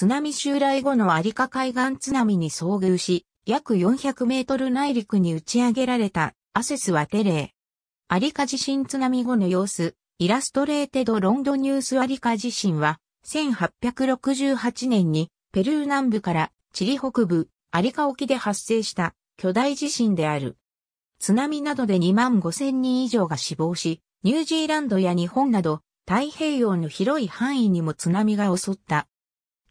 津波襲来後の有香海岸津波に遭遇し、約400メートル内陸に打ち上げられたアセスはテレー。有カ地震津波後の様子、イラストレーテドロンドニュース有価地震は、1868年にペルー南部からチリ北部、有香沖で発生した巨大地震である。津波などで2万5千人以上が死亡し、ニュージーランドや日本など太平洋の広い範囲にも津波が襲った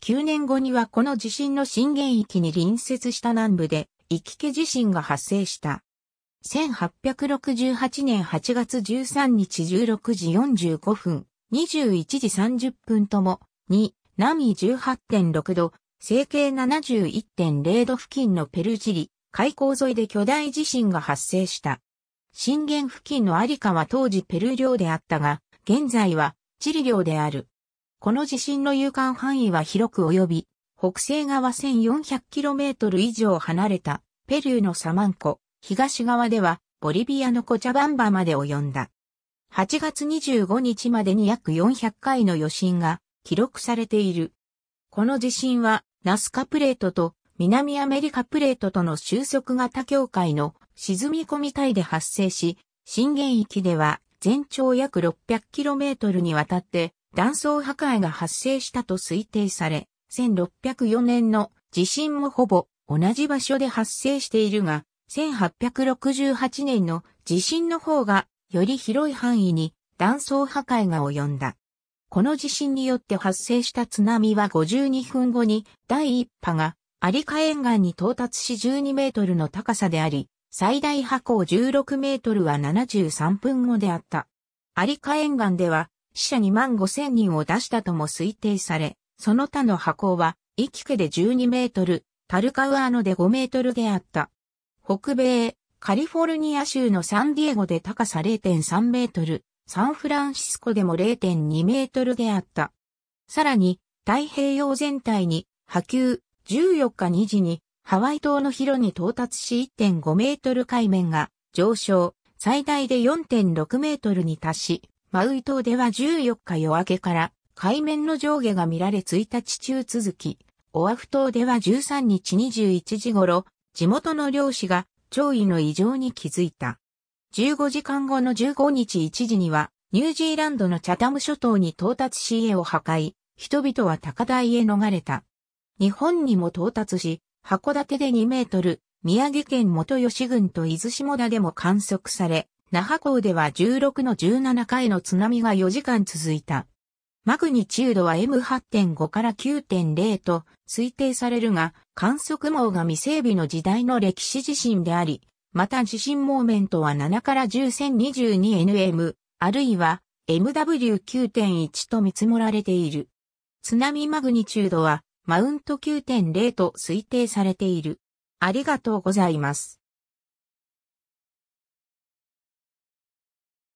9年後にはこの地震の震源域に隣接した南部で、行き来地震が発生した。1868年8月13日16時45分、21時30分とも、2、波18.6度、整形71.0度付近のペルジリ、海溝沿いで巨大地震が発生した。震源付近のアリカは当時ペル領であったが、現在はチリ領である。この地震の有感範囲は広く及び、北西側 1400km 以上離れたペルーのサマンコ、東側ではボリビアのコチャバンバまで及んだ。8月25日までに約400回の余震が記録されている。この地震はナスカプレートと南アメリカプレートとの収束型境界の沈み込み帯で発生し、震源域では全長約 600km にわたって断層破壊が発生したと推定され、1604年の地震もほぼ同じ場所で発生しているが、1868年の地震の方がより広い範囲に断層破壊が及んだ。この地震によって発生した津波は52分後に第1波が有カ沿岸に到達し12メートルの高さであり、最大波高16メートルは73分後であった。有カ沿岸では死者2万5千人を出したとも推定され、その他の箱は、イキケで12メートル、タルカウアーノで5メートルであった。北米、カリフォルニア州のサンディエゴで高さ0.3メートル、サンフランシスコでも0.2メートルであった。さらに、太平洋全体に波及、14日2時にハワイ島の広に到達し1.5メートル海面が上昇、最大で4.6メートルに達し、マウイ島では14日夜明けから海面の上下が見られ1日中続き、オアフ島では13日21時頃、地元の漁師が潮位の異常に気づいた。15時間後の15日1時には、ニュージーランドのチャタム諸島に到達し家を破壊、人々は高台へ逃れた。日本にも到達し、函館で2メートル、宮城県元吉郡と伊豆下田でも観測され、那覇港では16の17回の津波が4時間続いた。マグニチュードは M8.5 から9.0と推定されるが、観測網が未整備の時代の歴史地震であり、また地震モーメントは7から 10.22nm、あるいは MW9.1 と見積もられている。津波マグニチュードはマウント9.0と推定されている。ありがとうございます。